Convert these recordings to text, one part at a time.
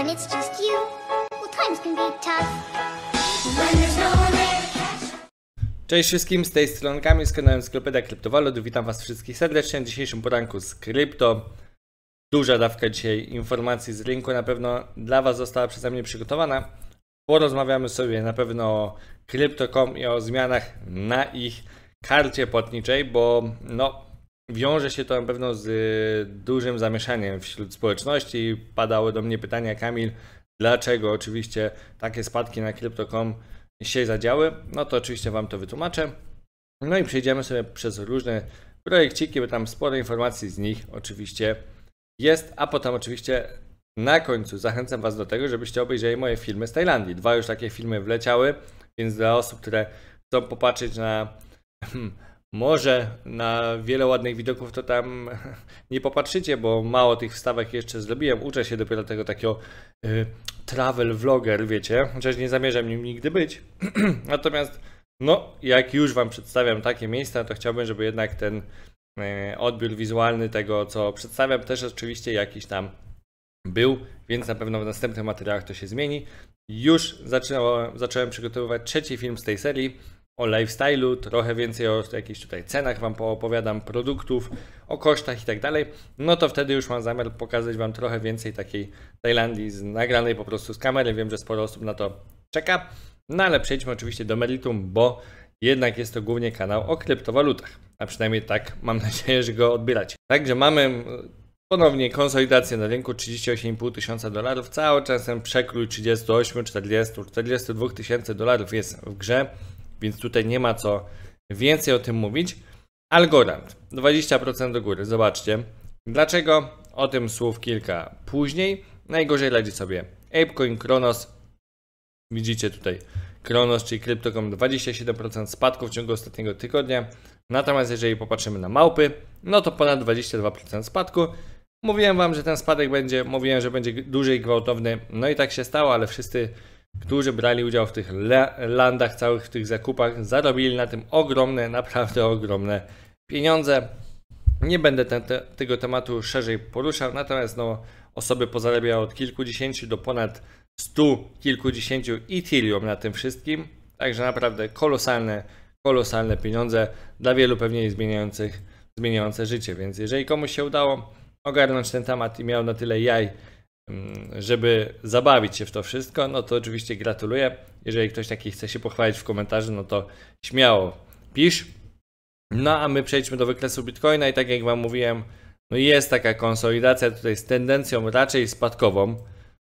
when it's just you. Well, times can be tough. When there's no one Cześć wszystkim, z tej strony Kamil z kanałem Sklepedia Kryptowalut. Witam Was wszystkich serdecznie w dzisiejszym poranku z krypto. Duża dawka dzisiaj informacji z rynku na pewno dla Was została przeze mnie przygotowana. Porozmawiamy sobie na pewno o krypto.com i o zmianach na ich karcie płatniczej, bo no, Wiąże się to na pewno z y, dużym zamieszaniem wśród społeczności. Padały do mnie pytania, Kamil, dlaczego oczywiście takie spadki na Crypto.com się zadziały. No to oczywiście Wam to wytłumaczę. No i przejdziemy sobie przez różne projekciki, bo tam sporo informacji z nich oczywiście jest, a potem oczywiście na końcu zachęcam Was do tego, żebyście obejrzeli moje filmy z Tajlandii. Dwa już takie filmy wleciały, więc dla osób, które chcą popatrzeć na hmm, może na wiele ładnych widoków to tam nie popatrzycie, bo mało tych wstawek jeszcze zrobiłem. Uczę się dopiero tego takiego y, travel vlogger, wiecie, chociaż nie zamierzam nim nigdy być. Natomiast, no, jak już Wam przedstawiam takie miejsca, to chciałbym, żeby jednak ten y, odbiór wizualny tego, co przedstawiam, też oczywiście jakiś tam był, więc na pewno w następnych materiałach to się zmieni. Już zaczęło, zacząłem przygotowywać trzeci film z tej serii o lifestyle'u, trochę więcej o jakichś tutaj cenach Wam poopowiadam, produktów, o kosztach i tak dalej, no to wtedy już mam zamiar pokazać Wam trochę więcej takiej Tajlandii z nagranej po prostu z kamery. Wiem, że sporo osób na to czeka, no ale przejdźmy oczywiście do meritum, bo jednak jest to głównie kanał o kryptowalutach, a przynajmniej tak mam nadzieję, że go odbieracie. Także mamy e, Ponownie konsolidację na rynku 38,5 tysiąca dolarów, cały czasem przekrój 38, 40, 42 tysięcy dolarów jest w grze więc tutaj nie ma co więcej o tym mówić. Algorand 20% do góry, zobaczcie. Dlaczego? O tym słów kilka później. Najgorzej radzi sobie ApeCoin, Kronos. Widzicie tutaj Kronos, czyli Crypto.com 27% spadku w ciągu ostatniego tygodnia. Natomiast jeżeli popatrzymy na małpy, no to ponad 22% spadku. Mówiłem Wam, że ten spadek będzie, mówiłem, że będzie duży i gwałtowny. No i tak się stało, ale wszyscy którzy brali udział w tych landach, całych w tych zakupach, zarobili na tym ogromne, naprawdę ogromne pieniądze. Nie będę ten, te, tego tematu szerzej poruszał, natomiast no, osoby pozarabiały od kilkudziesięciu do ponad stu kilkudziesięciu Ethereum na tym wszystkim. Także naprawdę kolosalne, kolosalne pieniądze dla wielu pewnie zmieniających, zmieniające życie. Więc jeżeli komuś się udało ogarnąć ten temat i miał na tyle jaj, żeby zabawić się w to wszystko, no to oczywiście gratuluję. Jeżeli ktoś taki chce się pochwalić w komentarzu, no to śmiało pisz. No a my przejdźmy do wykresu Bitcoina i tak jak Wam mówiłem, no jest taka konsolidacja tutaj z tendencją raczej spadkową.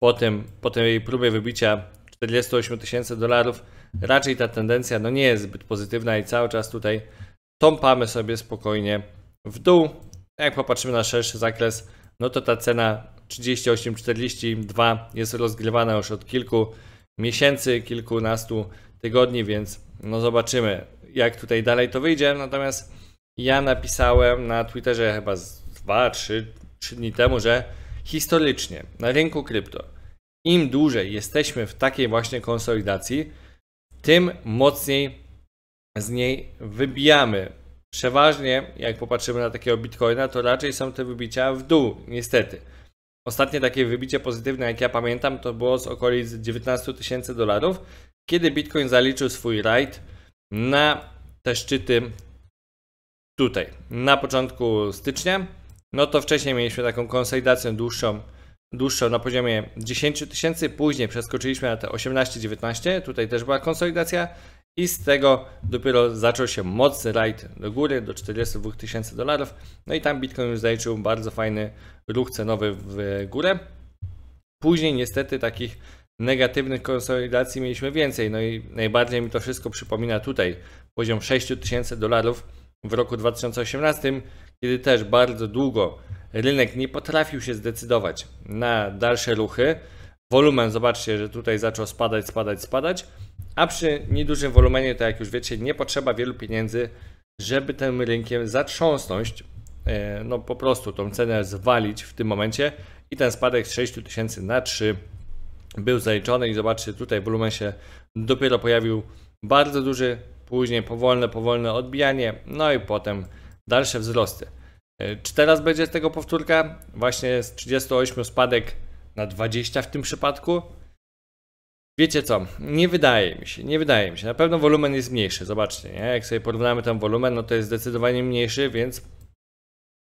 Po, tym, po tej próbie wybicia 48 tysięcy dolarów raczej ta tendencja no nie jest zbyt pozytywna i cały czas tutaj tąpamy sobie spokojnie w dół. Jak popatrzymy na szerszy zakres, no to ta cena 38-42 jest rozgrywana już od kilku miesięcy, kilkunastu tygodni, więc no zobaczymy, jak tutaj dalej to wyjdzie. Natomiast ja napisałem na Twitterze chyba 2-3 dni temu, że historycznie na rynku krypto im dłużej jesteśmy w takiej właśnie konsolidacji, tym mocniej z niej wybijamy. Przeważnie, jak popatrzymy na takiego bitcoina, to raczej są te wybicia w dół, niestety. Ostatnie takie wybicie pozytywne, jak ja pamiętam, to było z okolic 19 tysięcy dolarów, kiedy Bitcoin zaliczył swój rajd na te szczyty tutaj, na początku stycznia. No to wcześniej mieliśmy taką konsolidację dłuższą, dłuższą na poziomie 10 tysięcy, później przeskoczyliśmy na te 18-19, tutaj też była konsolidacja i z tego dopiero zaczął się mocny rajd do góry, do 42 tysięcy dolarów. No i tam Bitcoin już zaliczył bardzo fajny ruch cenowy w górę. Później niestety takich negatywnych konsolidacji mieliśmy więcej. No i najbardziej mi to wszystko przypomina tutaj poziom 6 tysięcy dolarów w roku 2018, kiedy też bardzo długo rynek nie potrafił się zdecydować na dalsze ruchy. Wolumen, zobaczcie, że tutaj zaczął spadać, spadać, spadać, a przy niedużym wolumenie, to jak już wiecie, nie potrzeba wielu pieniędzy, żeby tym rynkiem zatrząsnąć, e, no po prostu tą cenę zwalić w tym momencie i ten spadek z 6000 na 3 był zaliczony i zobaczcie, tutaj wolumen się dopiero pojawił bardzo duży, później powolne, powolne odbijanie, no i potem dalsze wzrosty. E, czy teraz będzie z tego powtórka? Właśnie z 38 spadek na 20 w tym przypadku. Wiecie co, nie wydaje mi się, nie wydaje mi się. Na pewno wolumen jest mniejszy, zobaczcie, nie? Jak sobie porównamy ten wolumen, no to jest zdecydowanie mniejszy, więc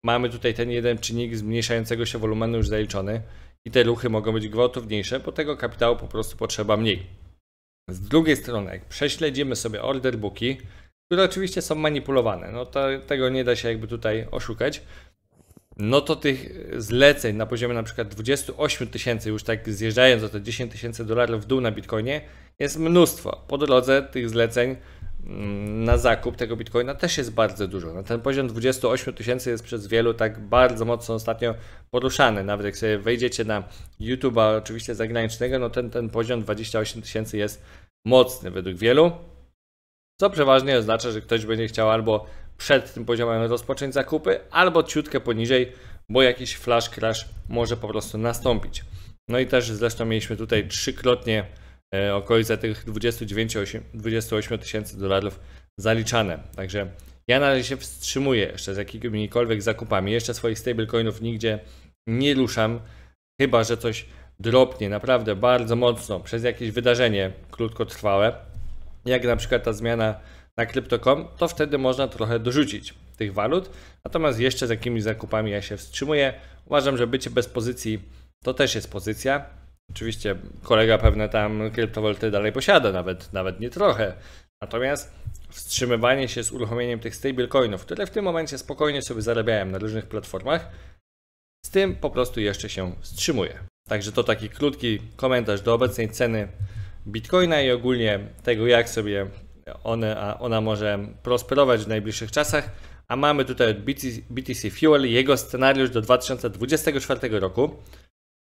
mamy tutaj ten jeden czynnik zmniejszającego się wolumenu już zaliczony i te ruchy mogą być gwałtowniejsze, bo tego kapitału po prostu potrzeba mniej. Z drugiej strony, jak prześledzimy sobie orderbooki, które oczywiście są manipulowane, no to tego nie da się jakby tutaj oszukać, no to tych zleceń na poziomie na przykład 28 tysięcy, już tak zjeżdżając o te 10 tysięcy dolarów w dół na bitcoinie, jest mnóstwo. Po drodze tych zleceń mm, na zakup tego bitcoina też jest bardzo dużo. No ten poziom 28 tysięcy jest przez wielu tak bardzo mocno ostatnio poruszany. Nawet jak sobie wejdziecie na YouTube'a oczywiście zagranicznego, no ten, ten poziom 28 tysięcy jest mocny według wielu. Co przeważnie oznacza, że ktoś będzie chciał albo przed tym poziomem rozpocząć zakupy, albo ciutkę poniżej, bo jakiś flash crash może po prostu nastąpić. No i też zresztą mieliśmy tutaj trzykrotnie e, okolice tych 29-28 tysięcy dolarów zaliczane. Także ja na razie się wstrzymuję jeszcze z jakimikolwiek zakupami. Jeszcze swoich stablecoinów nigdzie nie ruszam, chyba że coś dropnie naprawdę bardzo mocno przez jakieś wydarzenie krótkotrwałe, jak na przykład ta zmiana na kryptocom to wtedy można trochę dorzucić tych walut. Natomiast jeszcze z jakimiś zakupami ja się wstrzymuję. Uważam, że bycie bez pozycji to też jest pozycja. Oczywiście kolega pewne tam kryptowaluty dalej posiada, nawet, nawet nie trochę. Natomiast wstrzymywanie się z uruchomieniem tych stablecoinów, które w tym momencie spokojnie sobie zarabiałem na różnych platformach, z tym po prostu jeszcze się wstrzymuję. Także to taki krótki komentarz do obecnej ceny Bitcoina i ogólnie tego, jak sobie one, ona może prosperować w najbliższych czasach. A mamy tutaj od BTC Fuel jego scenariusz do 2024 roku,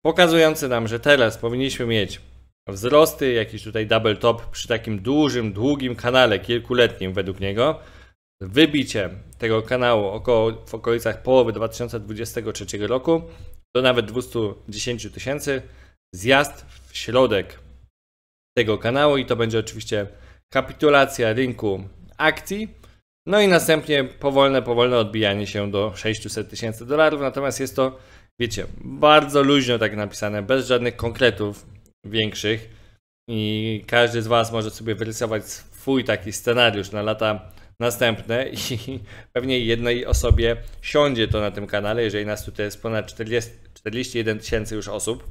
pokazujący nam, że teraz powinniśmy mieć wzrosty, jakiś tutaj double top przy takim dużym, długim kanale kilkuletnim według niego. Wybicie tego kanału około, w okolicach połowy 2023 roku do nawet 210 tysięcy. Zjazd w środek tego kanału i to będzie oczywiście kapitulacja rynku akcji, no i następnie powolne, powolne odbijanie się do 600 tysięcy dolarów. Natomiast jest to, wiecie, bardzo luźno tak napisane, bez żadnych konkretów większych. I każdy z Was może sobie wyrysować swój taki scenariusz na lata następne i pewnie jednej osobie siądzie to na tym kanale, jeżeli nas tutaj jest ponad 40, 41 tysięcy już osób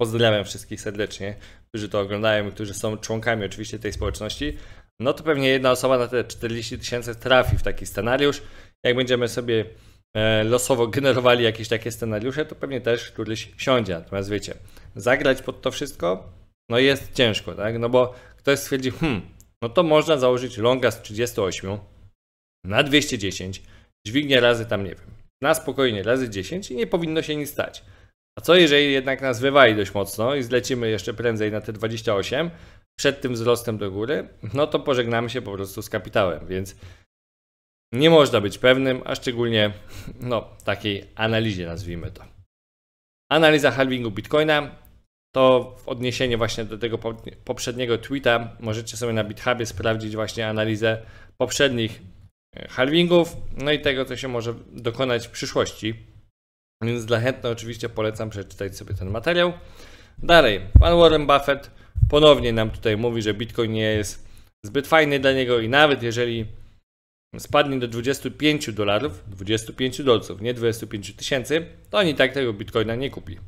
pozdrawiam wszystkich serdecznie, którzy to oglądają i którzy są członkami oczywiście tej społeczności, no to pewnie jedna osoba na te 40 tysięcy trafi w taki scenariusz. Jak będziemy sobie e, losowo generowali jakieś takie scenariusze, to pewnie też któryś siądzie. Natomiast wiecie, zagrać pod to wszystko, no jest ciężko, tak? No bo ktoś stwierdzi, hmm, no to można założyć longa z 38 na 210, dźwignię razy tam, nie wiem, na spokojnie razy 10 i nie powinno się nic stać. A co jeżeli jednak nas wywali dość mocno i zlecimy jeszcze prędzej na te 28 przed tym wzrostem do góry, no to pożegnamy się po prostu z kapitałem, więc nie można być pewnym, a szczególnie no, takiej analizie nazwijmy to. Analiza halvingu Bitcoina to w odniesieniu właśnie do tego poprzedniego tweeta możecie sobie na BitHubie sprawdzić właśnie analizę poprzednich e, halvingów, no i tego, co się może dokonać w przyszłości. Więc dla chętnych oczywiście polecam przeczytać sobie ten materiał. Dalej, pan Warren Buffett ponownie nam tutaj mówi, że Bitcoin nie jest zbyt fajny dla niego i nawet jeżeli spadnie do 25 dolarów, 25 dolców, nie 25 tysięcy, to on i tak tego bitcoina nie kupi.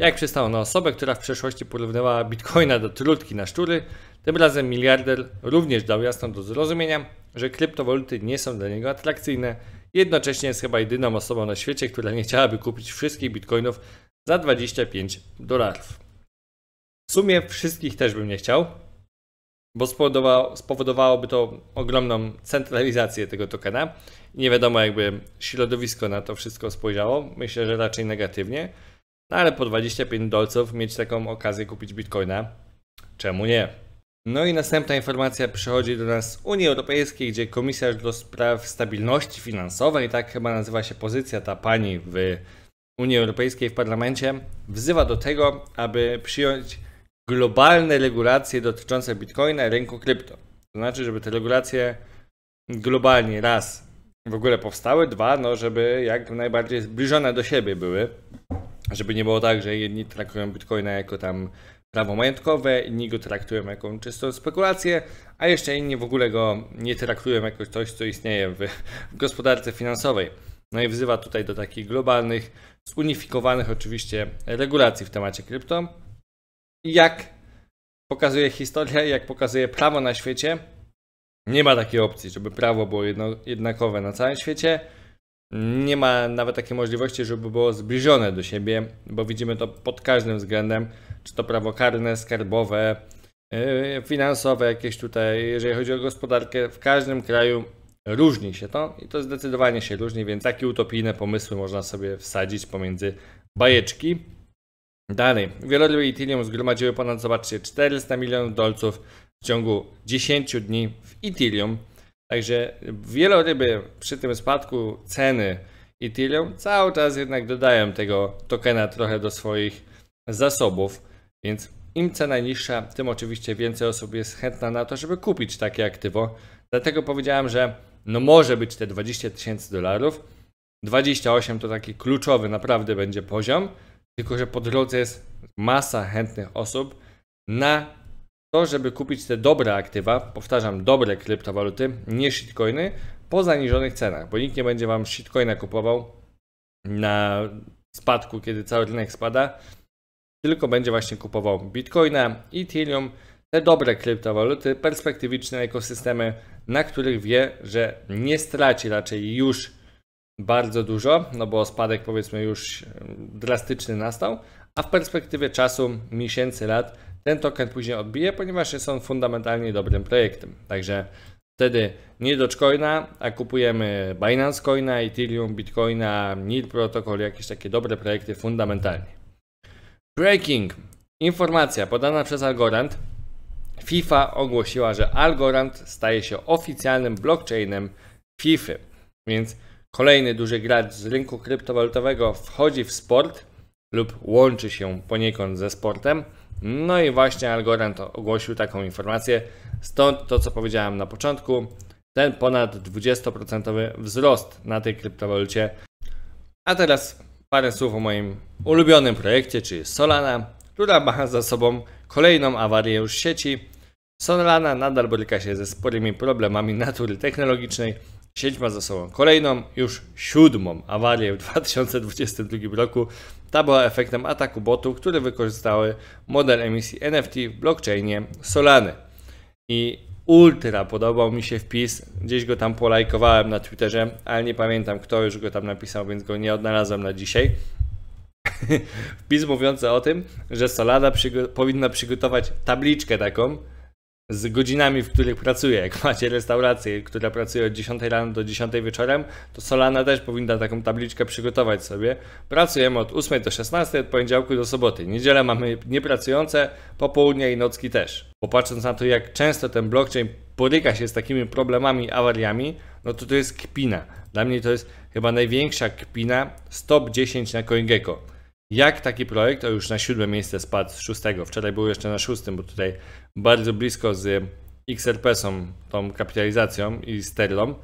Jak przystało na osobę, która w przeszłości porównywała bitcoina do trutki na szczury, tym razem miliarder również dał jasno do zrozumienia, że kryptowaluty nie są dla niego atrakcyjne Jednocześnie jest chyba jedyną osobą na świecie, która nie chciałaby kupić wszystkich bitcoinów za 25 dolarów. W sumie wszystkich też bym nie chciał, bo spowodowałoby to ogromną centralizację tego tokena. Nie wiadomo, jakby środowisko na to wszystko spojrzało. Myślę, że raczej negatywnie. No ale po 25 dolców mieć taką okazję kupić bitcoina, czemu nie? No i następna informacja przychodzi do nas z Unii Europejskiej, gdzie komisarz do spraw stabilności finansowej, tak chyba nazywa się pozycja ta pani w Unii Europejskiej w parlamencie, wzywa do tego, aby przyjąć globalne regulacje dotyczące bitcoina i rynku krypto. To znaczy, żeby te regulacje globalnie raz w ogóle powstały, dwa, no żeby jak najbardziej zbliżone do siebie były, żeby nie było tak, że jedni traktują bitcoina jako tam prawo majątkowe, inni go traktują jako czystą spekulację, a jeszcze inni w ogóle go nie traktują jako coś, co istnieje w, w gospodarce finansowej. No i wzywa tutaj do takich globalnych, zunifikowanych oczywiście regulacji w temacie krypto. Jak pokazuje historia, jak pokazuje prawo na świecie, nie ma takiej opcji, żeby prawo było jedno, jednakowe na całym świecie. Nie ma nawet takiej możliwości, żeby było zbliżone do siebie, bo widzimy to pod każdym względem czy to prawo karne, skarbowe, y, finansowe jakieś tutaj, jeżeli chodzi o gospodarkę, w każdym kraju różni się to i to zdecydowanie się różni, więc takie utopijne pomysły można sobie wsadzić pomiędzy bajeczki. Dalej, wieloryby i Ethereum zgromadziły ponad, zobaczcie, 400 milionów dolców w ciągu 10 dni w Ethereum. Także wieloryby przy tym spadku ceny Ethereum cały czas jednak dodają tego tokena trochę do swoich zasobów. Więc im cena niższa, tym oczywiście więcej osób jest chętna na to, żeby kupić takie aktywo. Dlatego powiedziałem, że no może być te 20 tysięcy dolarów. 28 to taki kluczowy naprawdę będzie poziom, tylko że po drodze jest masa chętnych osób na to, żeby kupić te dobre aktywa, powtarzam, dobre kryptowaluty, nie shitcoiny, po zaniżonych cenach, bo nikt nie będzie Wam shitcoina kupował na spadku, kiedy cały rynek spada, tylko będzie właśnie kupował Bitcoina, Ethereum, te dobre kryptowaluty, perspektywiczne ekosystemy, na których wie, że nie straci raczej już bardzo dużo, no bo spadek powiedzmy już e, drastyczny nastał, a w perspektywie czasu, miesięcy, lat ten token później odbije, ponieważ jest on fundamentalnie dobrym projektem. Także wtedy nie Dogecoina, a kupujemy Binance Coina, Ethereum, Bitcoina, NIR Protocol, jakieś takie dobre projekty fundamentalnie. Breaking. Informacja podana przez Algorand. FIFA ogłosiła, że Algorand staje się oficjalnym blockchainem FIFA. Więc kolejny duży gracz z rynku kryptowalutowego wchodzi w sport lub łączy się poniekąd ze sportem. No i właśnie Algorand ogłosił taką informację. Stąd to, co powiedziałem na początku, ten ponad 20% wzrost na tej kryptowalucie. A teraz Parę słów o moim ulubionym projekcie, czyli Solana, która ma za sobą kolejną awarię już sieci. Solana nadal boryka się ze sporymi problemami natury technologicznej. Sieć ma za sobą kolejną, już siódmą awarię w 2022 roku. Ta była efektem ataku botów, które wykorzystały model emisji NFT w blockchainie Solany. I Ultra podobał mi się wpis, gdzieś go tam polajkowałem na Twitterze, ale nie pamiętam kto już go tam napisał, więc go nie odnalazłem na dzisiaj. wpis mówiący o tym, że Solana przygo powinna przygotować tabliczkę taką, z godzinami, w których pracuje. Jak macie restaurację, która pracuje od 10 rano do 10 wieczorem, to Solana też powinna taką tabliczkę przygotować sobie. Pracujemy od 8 do 16, od poniedziałku do soboty. Niedzielę mamy niepracujące, popołudnia i nocki też. Popatrząc na to, jak często ten blockchain boryka się z takimi problemami, awariami, no to to jest kpina. Dla mnie to jest chyba największa kpina stop 10 na CoinGecko jak taki projekt, o już na siódme miejsce spadł z szóstego, wczoraj był jeszcze na szóstym, bo tutaj bardzo blisko z XRP-są, tą kapitalizacją i Sterlą,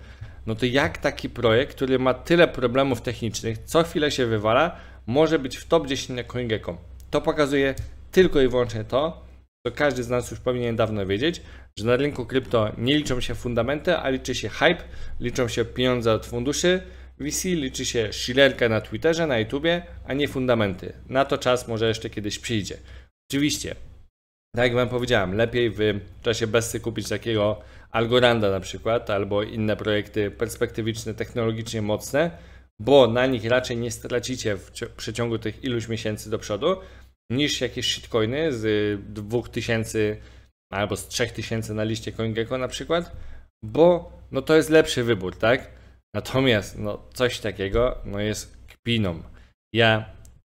no to jak taki projekt, który ma tyle problemów technicznych, co chwilę się wywala, może być w top 10 na CoinGecko. To pokazuje tylko i wyłącznie to, co każdy z nas już powinien dawno wiedzieć, że na rynku krypto nie liczą się fundamenty, a liczy się hype, liczą się pieniądze od funduszy, VC liczy się shillerka na Twitterze, na YouTubie, a nie fundamenty. Na to czas może jeszcze kiedyś przyjdzie. Oczywiście, tak jak Wam powiedziałem, lepiej w czasie bezsy kupić takiego Algoranda na przykład, albo inne projekty perspektywiczne, technologicznie mocne, bo na nich raczej nie stracicie w przeciągu tych iluś miesięcy do przodu, niż jakieś shitcoiny z 2000 albo z 3000 na liście CoinGecko na przykład, bo no to jest lepszy wybór, tak? Natomiast no, coś takiego no, jest kpiną. Ja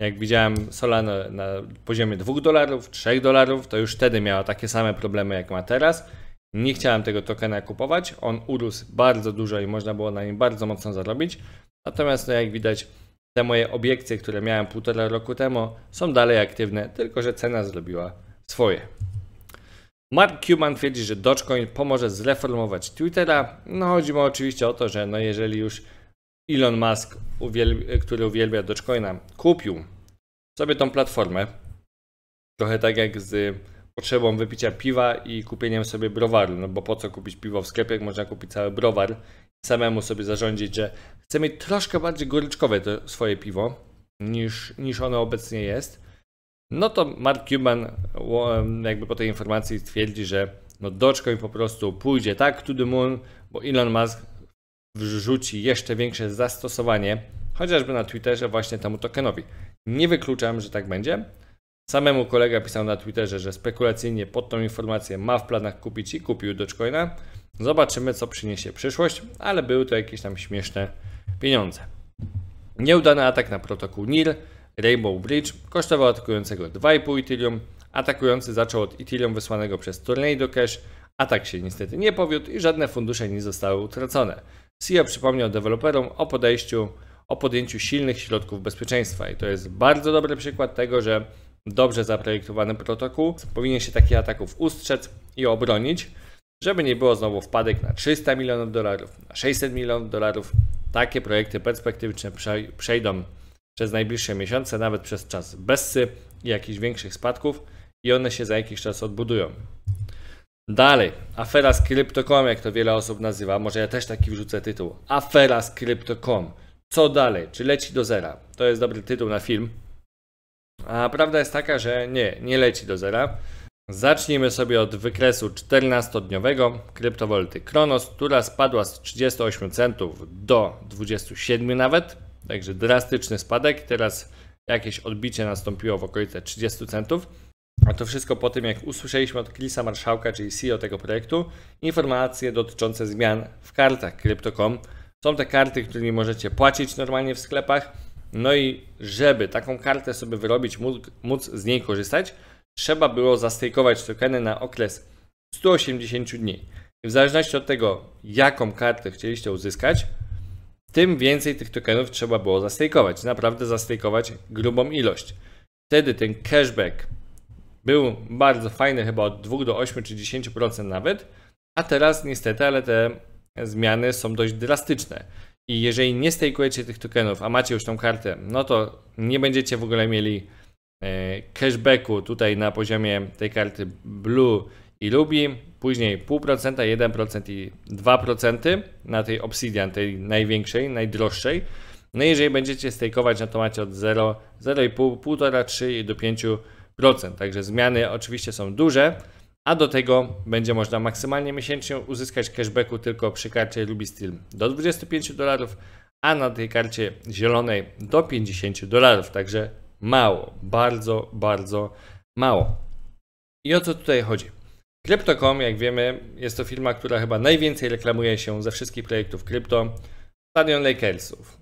jak widziałem Solano na poziomie 2 dolarów, 3 dolarów, to już wtedy miała takie same problemy jak ma teraz. Nie chciałem tego tokena kupować, on urósł bardzo dużo i można było na nim bardzo mocno zarobić. Natomiast no, jak widać te moje obiekcje, które miałem półtora roku temu są dalej aktywne, tylko że cena zrobiła swoje. Mark Cuban twierdzi, że Dogecoin pomoże zreformować Twittera. No chodzi mu oczywiście o to, że no jeżeli już Elon Musk, który uwielbia Dogecoina, kupił sobie tą platformę, trochę tak jak z potrzebą wypicia piwa i kupieniem sobie browaru, no bo po co kupić piwo w sklepie, jak można kupić cały browar i samemu sobie zarządzić, że chcę mieć troszkę bardziej goryczkowe to swoje piwo niż, niż ono obecnie jest no to Mark Cuban jakby po tej informacji twierdzi, że no Dogecoin po prostu pójdzie tak to the moon, bo Elon Musk wrzuci jeszcze większe zastosowanie, chociażby na Twitterze właśnie temu tokenowi. Nie wykluczam, że tak będzie. Samemu kolega pisał na Twitterze, że spekulacyjnie pod tą informację ma w planach kupić i kupił Dogecoina. Zobaczymy, co przyniesie przyszłość, ale były to jakieś tam śmieszne pieniądze. Nieudany atak na protokół NIR Rainbow Bridge kosztował atakującego 2,5 Ethereum, atakujący zaczął od Ethereum wysłanego przez Tornado Cash, atak się niestety nie powiódł i żadne fundusze nie zostały utracone. SIA e przypomniał deweloperom o podejściu, o podjęciu silnych środków bezpieczeństwa i to jest bardzo dobry przykład tego, że dobrze zaprojektowany protokół powinien się takich ataków ustrzec i obronić, żeby nie było znowu wpadek na 300 milionów dolarów, na 600 milionów dolarów. Takie projekty perspektywiczne przejdą przez najbliższe miesiące, nawet przez czas bezsy i jakichś większych spadków i one się za jakiś czas odbudują. Dalej, afera z Crypto.com, jak to wiele osób nazywa, może ja też taki wrzucę tytuł. Afera z Crypto.com. Co dalej? Czy leci do zera? To jest dobry tytuł na film. A prawda jest taka, że nie, nie leci do zera. Zacznijmy sobie od wykresu 14-dniowego kryptowolty Kronos, która spadła z 38 centów do 27 nawet Także drastyczny spadek. Teraz jakieś odbicie nastąpiło w okolice 30 centów. A to wszystko po tym, jak usłyszeliśmy od Chrisa Marszałka, czyli CEO tego projektu, informacje dotyczące zmian w kartach Crypto.com. Są te karty, którymi możecie płacić normalnie w sklepach. No i żeby taką kartę sobie wyrobić, móc z niej korzystać, trzeba było zastejkować tokeny na okres 180 dni. I w zależności od tego, jaką kartę chcieliście uzyskać, tym więcej tych tokenów trzeba było zastejkować. Naprawdę zastejkować grubą ilość. Wtedy ten cashback był bardzo fajny, chyba od 2 do 8 czy 10% nawet, a teraz niestety, ale te zmiany są dość drastyczne. I jeżeli nie stejkujecie tych tokenów, a macie już tą kartę, no to nie będziecie w ogóle mieli e, cashbacku tutaj na poziomie tej karty Blue i lubi, później 0,5%, 1% i 2% na tej Obsidian, tej największej, najdroższej. No i jeżeli będziecie stejkować to macie od 0, 0,5, 1,5, 3 i do 5%. Także zmiany oczywiście są duże, a do tego będzie można maksymalnie miesięcznie uzyskać cashbacku tylko przy karcie Ruby Steel do 25 dolarów, a na tej karcie zielonej do 50 dolarów. Także mało, bardzo, bardzo mało. I o co tutaj chodzi? Crypto.com, jak wiemy, jest to firma, która chyba najwięcej reklamuje się ze wszystkich projektów krypto. Stadion Lakersów,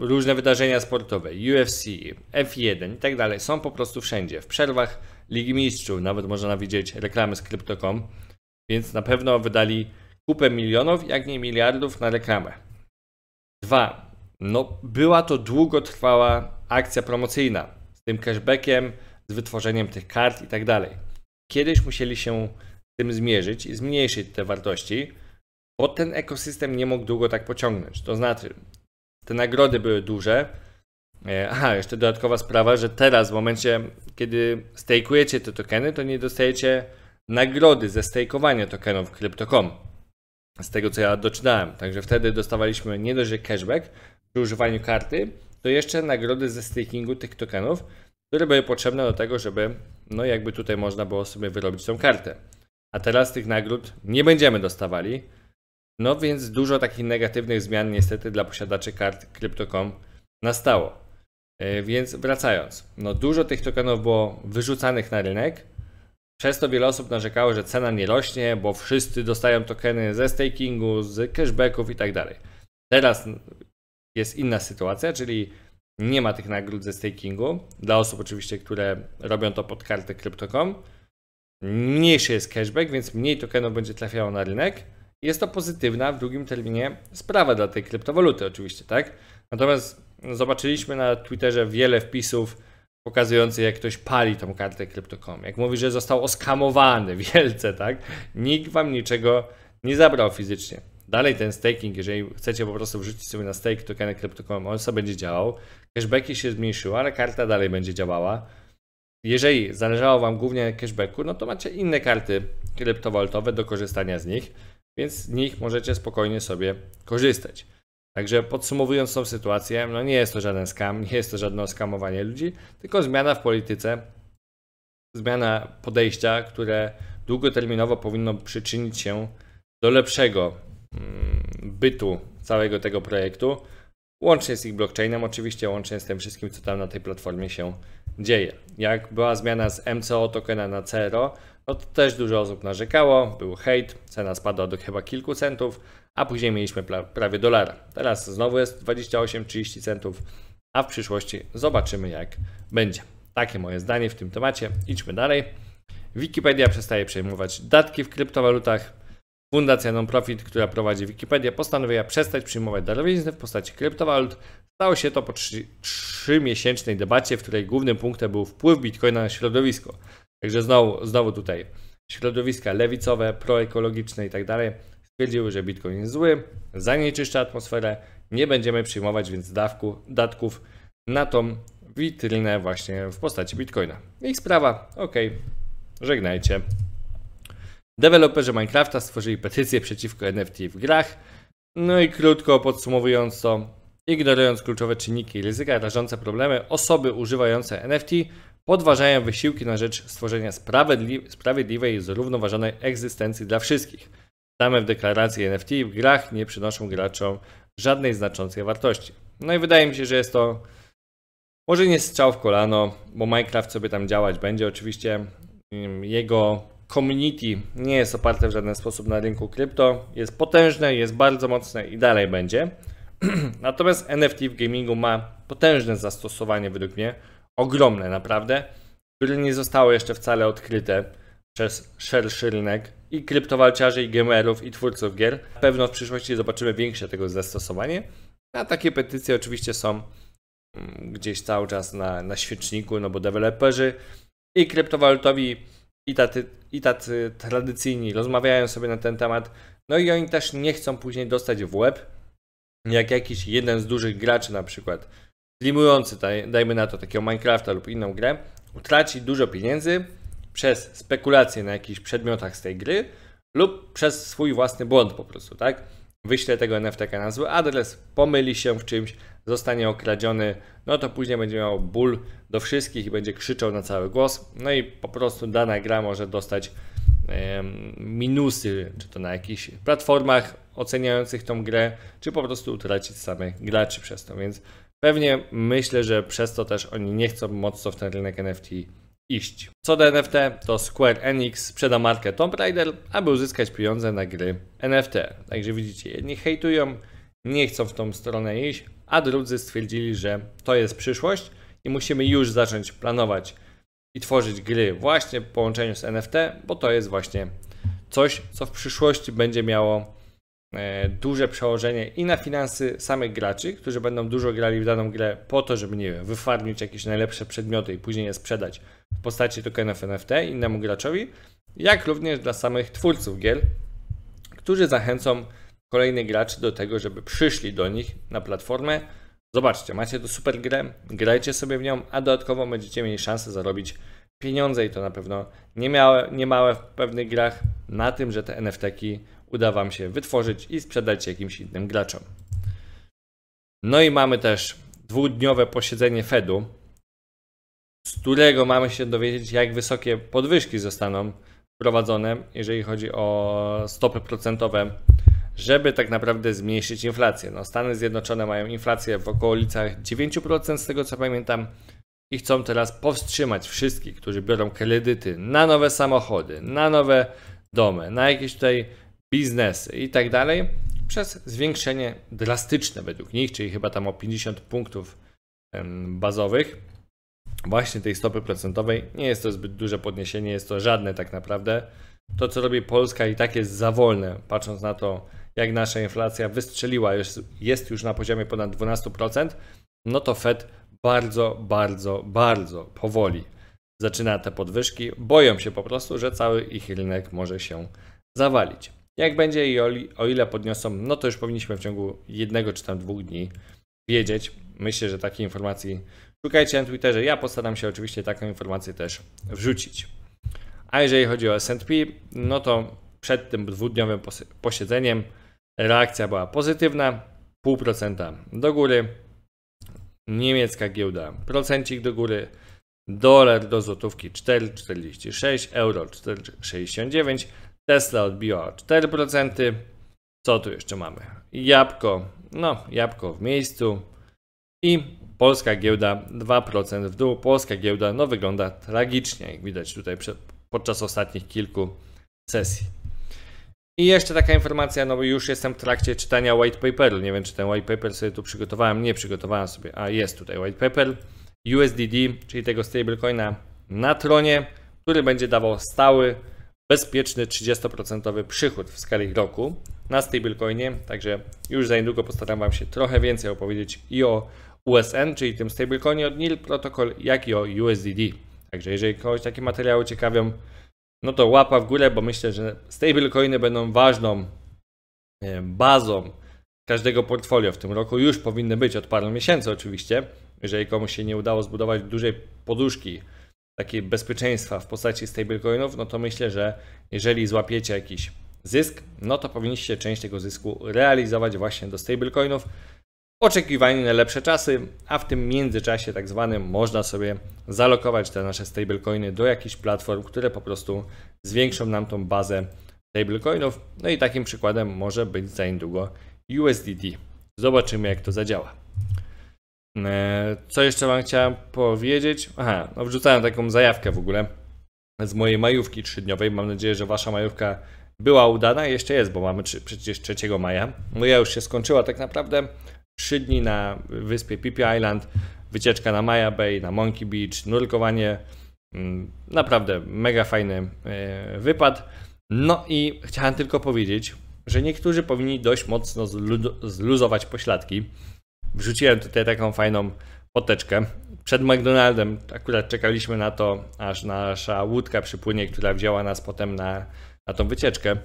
różne wydarzenia sportowe, UFC, F1 i tak dalej są po prostu wszędzie. W przerwach Ligi Mistrzów nawet można widzieć reklamy z Crypto.com, więc na pewno wydali kupę milionów, jak nie miliardów na reklamę. Dwa, no była to długotrwała akcja promocyjna z tym cashbackiem, z wytworzeniem tych kart i tak dalej kiedyś musieli się z tym zmierzyć i zmniejszyć te wartości, bo ten ekosystem nie mógł długo tak pociągnąć. To znaczy, te nagrody były duże. E, aha, jeszcze dodatkowa sprawa, że teraz w momencie, kiedy stejkujecie te tokeny, to nie dostajecie nagrody ze stejkowania tokenów Crypto.com. Z tego co ja doczytałem. Także wtedy dostawaliśmy nie dość cashback przy używaniu karty, to jeszcze nagrody ze stakingu tych tokenów, które były potrzebne do tego, żeby no i jakby tutaj można było sobie wyrobić tą kartę. A teraz tych nagród nie będziemy dostawali. No więc dużo takich negatywnych zmian niestety dla posiadaczy kart Crypto.com nastało. E, więc wracając, no dużo tych tokenów było wyrzucanych na rynek. Przez to wiele osób narzekało, że cena nie rośnie, bo wszyscy dostają tokeny ze stakingu, z cashbacków i tak dalej. Teraz jest inna sytuacja, czyli nie ma tych nagród ze stakingu. Dla osób oczywiście, które robią to pod kartę Crypto.com. Mniejszy jest cashback, więc mniej tokenów będzie trafiało na rynek. Jest to pozytywna w drugim terminie sprawa dla tej kryptowaluty oczywiście, tak? Natomiast zobaczyliśmy na Twitterze wiele wpisów pokazujących, jak ktoś pali tą kartę Crypto.com. Jak mówi, że został oskamowany wielce, tak? Nikt Wam niczego nie zabrał fizycznie dalej ten staking, jeżeli chcecie po prostu wrzucić sobie na stake tokeny Crypto.com, on sobie będzie działał cashbacki się zmniejszyły, ale karta dalej będzie działała. Jeżeli zależało Wam głównie na cashbacku, no to macie inne karty kryptowalutowe do korzystania z nich, więc z nich możecie spokojnie sobie korzystać. Także podsumowując tą sytuację, no nie jest to żaden skam, nie jest to żadne skamowanie ludzi, tylko zmiana w polityce, zmiana podejścia, które długoterminowo powinno przyczynić się do lepszego mm, bytu całego tego projektu, Łącznie z ich blockchainem, oczywiście, łącznie z tym wszystkim, co tam na tej platformie się dzieje. Jak była zmiana z MCO tokena na CRO, no to też dużo osób narzekało, był hejt, cena spadła do chyba kilku centów, a później mieliśmy prawie dolara. Teraz znowu jest 28-30 centów, a w przyszłości zobaczymy jak będzie. Takie moje zdanie w tym temacie. Idźmy dalej. Wikipedia przestaje przejmować datki w kryptowalutach. Fundacja Nonprofit, która prowadzi Wikipedię, postanowiła przestać przyjmować darowizny w postaci kryptowalut. Stało się to po trzymiesięcznej debacie, w której głównym punktem był wpływ bitcoina na środowisko. Także znowu, znowu tutaj środowiska lewicowe, proekologiczne i tak dalej stwierdziły, że bitcoin jest zły, zanieczyszcza atmosferę, nie będziemy przyjmować więc dawku, datków na tą witrynę właśnie w postaci bitcoina. Ich sprawa, ok, żegnajcie. Deweloperzy Minecrafta stworzyli petycję przeciwko NFT w grach. No i krótko podsumowując to, ignorując kluczowe czynniki i ryzyka rażące problemy, osoby używające NFT podważają wysiłki na rzecz stworzenia sprawiedli sprawiedliwej i zrównoważonej egzystencji dla wszystkich. Same w deklaracji NFT w grach nie przynoszą graczom żadnej znaczącej wartości. No i wydaje mi się, że jest to może nie strzał w kolano, bo Minecraft sobie tam działać będzie oczywiście. Jego community nie jest oparte w żaden sposób na rynku krypto, jest potężne, jest bardzo mocne i dalej będzie. Natomiast NFT w gamingu ma potężne zastosowanie według mnie, ogromne naprawdę, które nie zostało jeszcze wcale odkryte przez szerszy rynek i kryptowalciarzy, i gamerów, i twórców gier. Na pewno w przyszłości zobaczymy większe tego zastosowanie, a takie petycje oczywiście są mm, gdzieś cały czas na, na świeczniku, no bo deweloperzy i kryptowalutowi i tacy, i tacy tradycyjni rozmawiają sobie na ten temat. No i oni też nie chcą później dostać w łeb, jak jakiś jeden z dużych graczy na przykład, streamujący, dajmy na to takiego Minecrafta lub inną grę, utraci dużo pieniędzy przez spekulacje na jakichś przedmiotach z tej gry lub przez swój własny błąd po prostu, tak? wyśle tego NFT na zły adres, pomyli się w czymś, zostanie okradziony, no to później będzie miał ból do wszystkich i będzie krzyczał na cały głos. No i po prostu dana gra może dostać minusy, czy to na jakichś platformach oceniających tą grę, czy po prostu utracić samych graczy przez to, więc pewnie myślę, że przez to też oni nie chcą mocno w ten rynek NFT iść. Co do NFT, to Square Enix sprzeda markę Tomb Raider, aby uzyskać pieniądze na gry NFT. Także widzicie, jedni hejtują, nie chcą w tą stronę iść, a drudzy stwierdzili, że to jest przyszłość i musimy już zacząć planować i tworzyć gry właśnie w połączeniu z NFT, bo to jest właśnie coś, co w przyszłości będzie miało e, duże przełożenie i na finanse samych graczy, którzy będą dużo grali w daną grę po to, żeby, nie wiem, wyfarmić jakieś najlepsze przedmioty i później je sprzedać w postaci tokenów NFT innemu graczowi, jak również dla samych twórców gier, którzy zachęcą kolejnych graczy do tego, żeby przyszli do nich na platformę. Zobaczcie, macie tu super grę, grajcie sobie w nią, a dodatkowo będziecie mieli szansę zarobić pieniądze i to na pewno niemałe, niemałe w pewnych grach na tym, że te NFT-ki uda Wam się wytworzyć i sprzedać jakimś innym graczom. No i mamy też dwudniowe posiedzenie Fedu, z którego mamy się dowiedzieć, jak wysokie podwyżki zostaną wprowadzone, jeżeli chodzi o stopy procentowe żeby tak naprawdę zmniejszyć inflację. No, Stany Zjednoczone mają inflację w okolicach 9% z tego co pamiętam i chcą teraz powstrzymać wszystkich, którzy biorą kredyty na nowe samochody, na nowe domy, na jakieś tutaj biznesy i tak dalej, przez zwiększenie drastyczne według nich, czyli chyba tam o 50 punktów bazowych właśnie tej stopy procentowej. Nie jest to zbyt duże podniesienie, jest to żadne tak naprawdę. To, co robi Polska i tak jest za wolne, patrząc na to, jak nasza inflacja wystrzeliła, jest, jest już na poziomie ponad 12%, no to Fed bardzo, bardzo, bardzo powoli zaczyna te podwyżki. Boją się po prostu, że cały ich rynek może się zawalić. Jak będzie i o ile podniosą, no to już powinniśmy w ciągu jednego czy tam dwóch dni wiedzieć. Myślę, że takiej informacji szukajcie na Twitterze. Ja postaram się oczywiście taką informację też wrzucić. A jeżeli chodzi o S&P, no to przed tym dwudniowym posiedzeniem Reakcja była pozytywna, 0,5% do góry. Niemiecka giełda, procencik do góry. Dolar do złotówki 4,46, euro 4,69, Tesla odbiła 4%. Co tu jeszcze mamy? Jabłko, no jabłko w miejscu i polska giełda 2% w dół. Polska giełda no wygląda tragicznie, jak widać tutaj podczas ostatnich kilku sesji. I jeszcze taka informacja, no bo już jestem w trakcie czytania white paperu. Nie wiem, czy ten white paper sobie tu przygotowałem. Nie przygotowałem sobie, a jest tutaj white paper USDD, czyli tego stablecoina na tronie, który będzie dawał stały, bezpieczny 30% przychód w skali roku na stablecoinie. Także już za niedługo postaram Wam się trochę więcej opowiedzieć i o USN, czyli tym stablecoinie od NIL Protocol, jak i o USDD. Także jeżeli kogoś takie materiały ciekawią, no to łapa w górę, bo myślę, że stablecoiny będą ważną bazą każdego portfolio w tym roku. Już powinny być od paru miesięcy oczywiście, jeżeli komuś się nie udało zbudować dużej poduszki takiej bezpieczeństwa w postaci stablecoinów, no to myślę, że jeżeli złapiecie jakiś zysk, no to powinniście część tego zysku realizować właśnie do stablecoinów oczekiwani na lepsze czasy, a w tym międzyczasie tak zwanym można sobie zalokować te nasze stablecoiny do jakichś platform, które po prostu zwiększą nam tą bazę stablecoinów. No i takim przykładem może być za niedługo USDT. Zobaczymy jak to zadziała. E, co jeszcze Wam chciałem powiedzieć? Aha, no wrzucałem taką zajawkę w ogóle z mojej majówki trzydniowej. Mam nadzieję, że Wasza majówka była udana. Jeszcze jest, bo mamy przecież 3 maja. Moja no już się skończyła tak naprawdę. Trzy dni na wyspie Pipi Island, wycieczka na Maya Bay, na Monkey Beach, nurkowanie. Mm, naprawdę mega fajny e, wypad. No i chciałem tylko powiedzieć, że niektórzy powinni dość mocno zluzować pośladki. Wrzuciłem tutaj taką fajną poteczkę. Przed McDonaldem akurat czekaliśmy na to, aż nasza łódka przypłynie, która wzięła nas potem na, na tą wycieczkę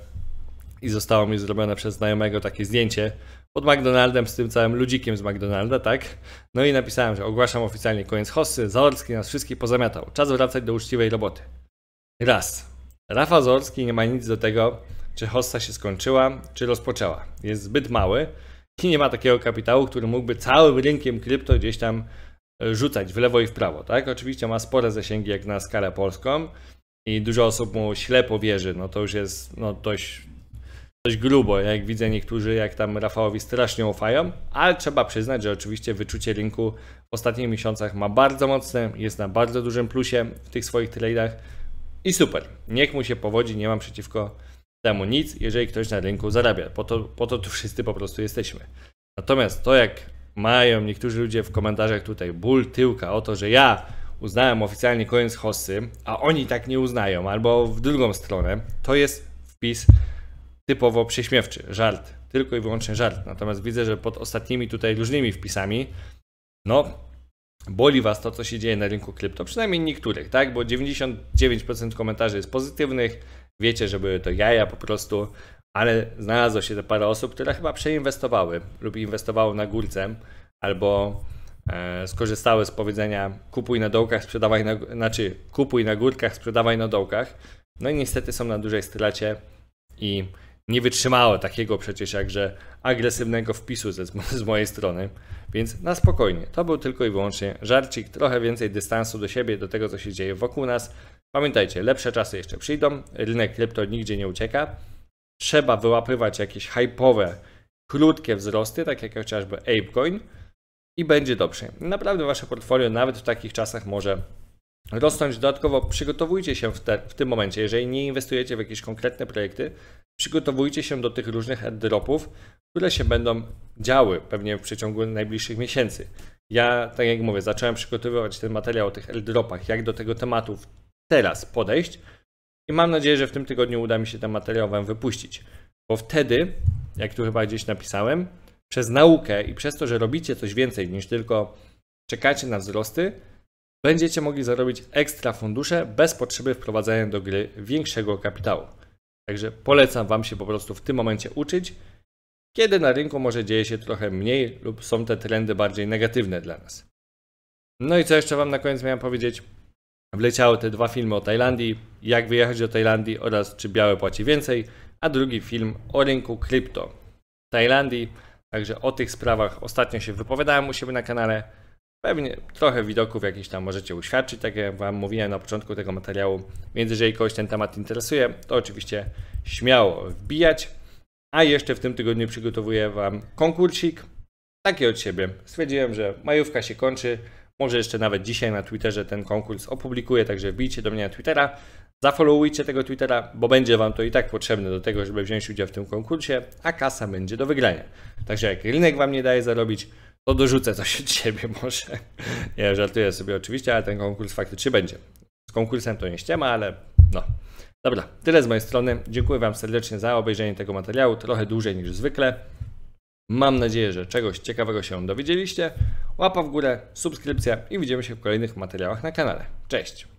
i zostało mi zrobione przez znajomego takie zdjęcie pod McDonaldem z tym całym ludzikiem z McDonalda, tak? No i napisałem, że ogłaszam oficjalnie koniec hossy, Zorski nas wszystkich pozamiatał, czas wracać do uczciwej roboty. Raz. Rafa Zorski nie ma nic do tego, czy hossa się skończyła, czy rozpoczęła. Jest zbyt mały i nie ma takiego kapitału, który mógłby całym rynkiem krypto gdzieś tam e, rzucać w lewo i w prawo, tak? Oczywiście ma spore zasięgi jak na skalę polską i dużo osób mu ślepo wierzy, no to już jest no, dość dość grubo, jak widzę niektórzy, jak tam Rafałowi strasznie ufają, ale trzeba przyznać, że oczywiście wyczucie rynku w ostatnich miesiącach ma bardzo mocne, jest na bardzo dużym plusie w tych swoich tradeach i super. Niech mu się powodzi, nie mam przeciwko temu nic, jeżeli ktoś na rynku zarabia. Po to, po to tu wszyscy po prostu jesteśmy. Natomiast to, jak mają niektórzy ludzie w komentarzach tutaj ból tyłka o to, że ja uznałem oficjalnie koniec hossy, a oni tak nie uznają, albo w drugą stronę, to jest wpis typowo prześmiewczy, żart, tylko i wyłącznie żart. Natomiast widzę, że pod ostatnimi tutaj różnymi wpisami, no, boli was to, co się dzieje na rynku krypto, przynajmniej niektórych, tak? Bo 99% komentarzy jest pozytywnych, wiecie, że były to jaja po prostu, ale znalazło się te parę osób, które chyba przeinwestowały lub inwestowały na górce albo e, skorzystały z powiedzenia kupuj na dołkach, sprzedawaj na, znaczy kupuj na górkach, sprzedawaj na dołkach. No i niestety są na dużej stracie i nie wytrzymało takiego przecież jakże agresywnego wpisu ze, z mojej strony, więc na spokojnie. To był tylko i wyłącznie żarcik, trochę więcej dystansu do siebie, do tego co się dzieje wokół nas. Pamiętajcie, lepsze czasy jeszcze przyjdą, rynek krypto nigdzie nie ucieka. Trzeba wyłapywać jakieś hypowe, krótkie wzrosty, tak jak chociażby ApeCoin i będzie dobrze. Naprawdę wasze portfolio nawet w takich czasach może rosnąć. Dodatkowo przygotowujcie się w, te, w tym momencie, jeżeli nie inwestujecie w jakieś konkretne projekty, przygotowujcie się do tych różnych airdropów, które się będą działy pewnie w przeciągu najbliższych miesięcy. Ja, tak jak mówię, zacząłem przygotowywać ten materiał o tych airdropach, jak do tego tematu teraz podejść i mam nadzieję, że w tym tygodniu uda mi się ten materiał Wam wypuścić, bo wtedy, jak tu chyba gdzieś napisałem, przez naukę i przez to, że robicie coś więcej niż tylko czekacie na wzrosty, będziecie mogli zarobić ekstra fundusze bez potrzeby wprowadzania do gry większego kapitału. Także polecam Wam się po prostu w tym momencie uczyć, kiedy na rynku może dzieje się trochę mniej lub są te trendy bardziej negatywne dla nas. No i co jeszcze Wam na koniec miałem powiedzieć? Wleciały te dwa filmy o Tajlandii, jak wyjechać do Tajlandii oraz czy białe płaci więcej, a drugi film o rynku krypto w Tajlandii. Także o tych sprawach ostatnio się wypowiadałem u siebie na kanale. Pewnie trochę widoków jakichś tam możecie uświadczyć, tak jak Wam mówiłem na początku tego materiału. Więc jeżeli kogoś ten temat interesuje, to oczywiście śmiało wbijać. A jeszcze w tym tygodniu przygotowuję Wam konkursik. Taki od siebie. Stwierdziłem, że majówka się kończy. Może jeszcze nawet dzisiaj na Twitterze ten konkurs opublikuję, także wbijcie do mnie na Twittera. Zafollowujcie tego Twittera, bo będzie Wam to i tak potrzebne do tego, żeby wziąć udział w tym konkursie, a kasa będzie do wygrania. Także jak rynek Wam nie daje zarobić, to dorzucę coś od siebie może. Nie, żartuję sobie oczywiście, ale ten konkurs faktycznie będzie. Z konkursem to nie ściema, ale no. Dobra, tyle z mojej strony. Dziękuję Wam serdecznie za obejrzenie tego materiału, trochę dłużej niż zwykle. Mam nadzieję, że czegoś ciekawego się dowiedzieliście. Łapa w górę, subskrypcja i widzimy się w kolejnych materiałach na kanale. Cześć!